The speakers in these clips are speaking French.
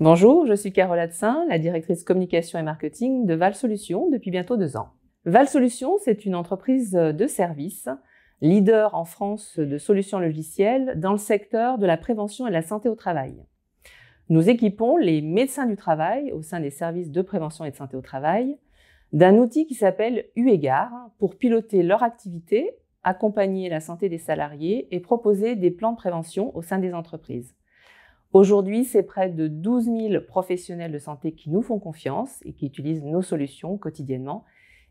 Bonjour, je suis Carole Adsin, la directrice communication et marketing de Val Solutions depuis bientôt deux ans. Val Solutions, c'est une entreprise de services, leader en France de solutions logicielles dans le secteur de la prévention et de la santé au travail. Nous équipons les médecins du travail au sein des services de prévention et de santé au travail d'un outil qui s'appelle UEGAR pour piloter leur activité, accompagner la santé des salariés et proposer des plans de prévention au sein des entreprises. Aujourd'hui, c'est près de 12 000 professionnels de santé qui nous font confiance et qui utilisent nos solutions quotidiennement.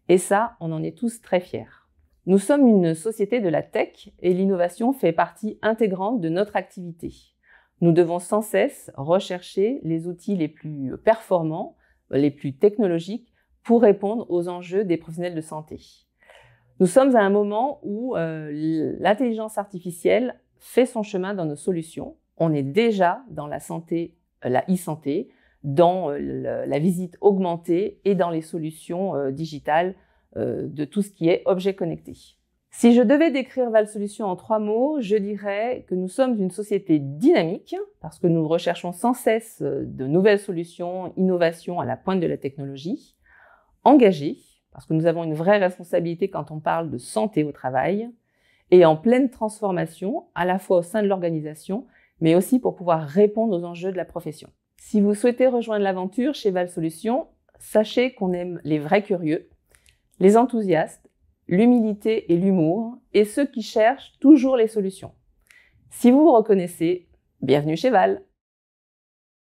Et ça, on en est tous très fiers. Nous sommes une société de la tech et l'innovation fait partie intégrante de notre activité. Nous devons sans cesse rechercher les outils les plus performants, les plus technologiques pour répondre aux enjeux des professionnels de santé. Nous sommes à un moment où euh, l'intelligence artificielle fait son chemin dans nos solutions on est déjà dans la santé, euh, la e-santé, dans euh, la visite augmentée et dans les solutions euh, digitales de tout ce qui est objet connecté. Si je devais décrire Val solution en trois mots, je dirais que nous sommes une société dynamique parce que nous recherchons sans cesse de nouvelles solutions, innovations à la pointe de la technologie, engagée parce que nous avons une vraie responsabilité quand on parle de santé au travail et en pleine transformation à la fois au sein de l'organisation mais aussi pour pouvoir répondre aux enjeux de la profession. Si vous souhaitez rejoindre l'aventure chez Val Solutions, sachez qu'on aime les vrais curieux, les enthousiastes, l'humilité et l'humour, et ceux qui cherchent toujours les solutions. Si vous vous reconnaissez, bienvenue chez Val